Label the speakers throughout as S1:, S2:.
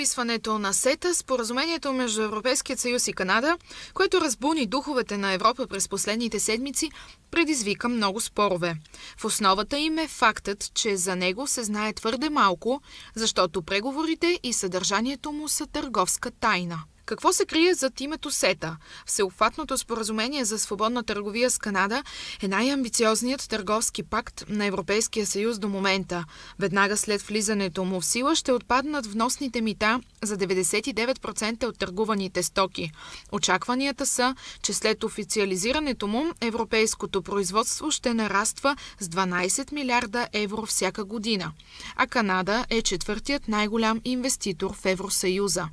S1: подписването на СЕТА, споразумението между Европейския съюз и Канада, което разбуни духовете на Европа през последните седмици, предизвика много спорове. В основата им е фактът, че за него се знае твърде малко, защото преговорите и съдържанието му са търговска тайна. Какво се крие зад името СЕТА? Всеобхватното споразумение за свободна търговия с Канада е най-амбициозният търговски пакт на Европейския съюз до момента. Веднага след влизането му в сила ще отпаднат вносните мита за 99% от търгуваните стоки. Очакванията са, че след официализирането му европейското производство ще нараства с 12 милиарда евро всяка година. А Канада е четвъртият най-голям инвеститор в Евросъюза.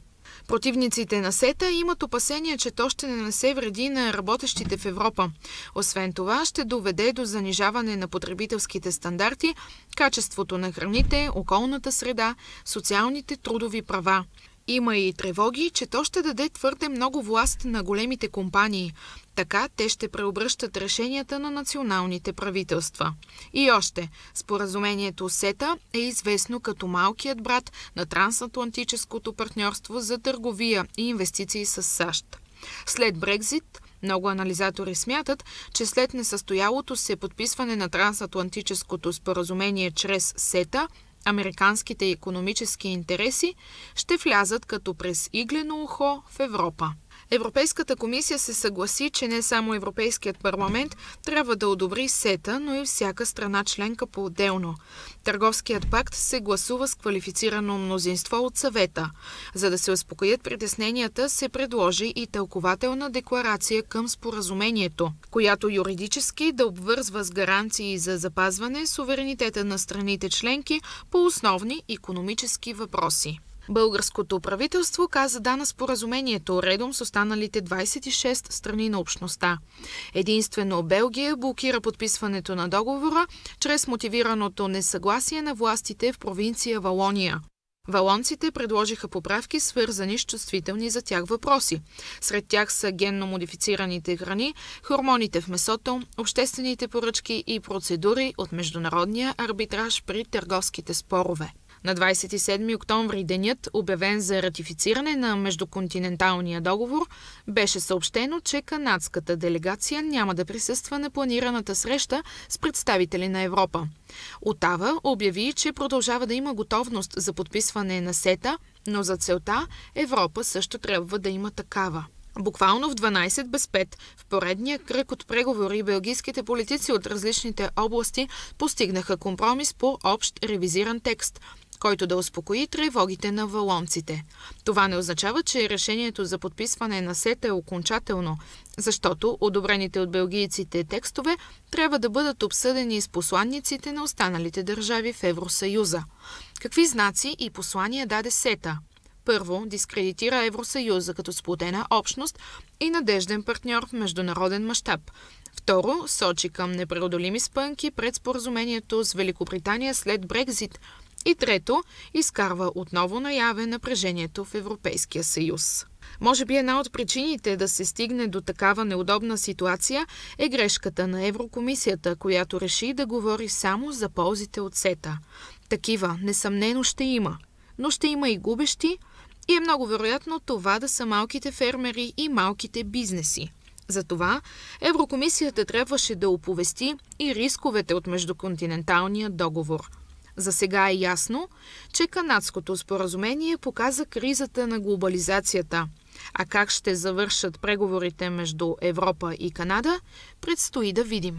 S1: Противниците на СЕТА имат опасения, че то ще нанесе вреди на работещите в Европа. Освен това, ще доведе до занижаване на потребителските стандарти, качеството на храните, околната среда, социалните трудови права. Има и тревоги, че то ще даде твърде много власт на големите компании. Така те ще преобръщат решенията на националните правителства. И още, споразумението СЕТА е известно като малкият брат на трансатлантическото партньорство за търговия и инвестиции с САЩ. След Брекзит – много анализатори смятат, че след несъстоялото се подписване на трансатлантическото споразумение чрез СЕТА, американските економически интереси ще влязат като през иглено ухо в Европа. Европейската комисия се съгласи, че не само Европейският парламент трябва да одобри сета, но и всяка страна членка по-отделно. Търговският пакт се гласува с квалифицирано мнозинство от съвета. За да се успокоят притесненията, се предложи и тълкователна декларация към споразумението, която юридически да обвързва с гаранции за запазване суверенитета на страните членки по основни економически въпроси. Българското правителство каза да на споразумението, редом с останалите 26 страни на общността. Единствено Белгия блокира подписването на договора чрез мотивираното несъгласие на властите в провинция Валония. Валонците предложиха поправки, свързани с чувствителни за тях въпроси. Сред тях са генно модифицираните храни, хормоните в месото, обществените поръчки и процедури от Международния арбитраж при търговските спорове. На 27 октомври денят, обявен за ратифициране на междуконтиненталния договор, беше съобщено, че канадската делегация няма да присъства на планираната среща с представители на Европа. Отава обяви, че продължава да има готовност за подписване на сета, но за целта Европа също трябва да има такава. Буквално в 12 без 5, в поредния кръг от преговори, белгийските политици от различните области постигнаха компромис по общ ревизиран текст – който да успокои тревогите на валонците. Това не означава, че решението за подписване на СЕТА е окончателно, защото одобрените от белгийците текстове трябва да бъдат обсъдени с посланниците на останалите държави в Евросъюза. Какви знаци и послания даде СЕТА? Първо, дискредитира Евросъюза като сплотена общност и надежден партньор в международен мащаб. Второ, сочи към непреодолими спънки пред споразумението с Великобритания след Брекзит – и трето, изкарва отново наяве напрежението в Европейския съюз. Може би една от причините да се стигне до такава неудобна ситуация е грешката на Еврокомисията, която реши да говори само за ползите от сета. Такива, несъмнено, ще има. Но ще има и губещи, и е много вероятно това да са малките фермери и малките бизнеси. Затова Еврокомисията трябваше да оповести и рисковете от междуконтиненталния договор – за сега е ясно, че канадското споразумение показа кризата на глобализацията. А как ще завършат преговорите между Европа и Канада, предстои да видим.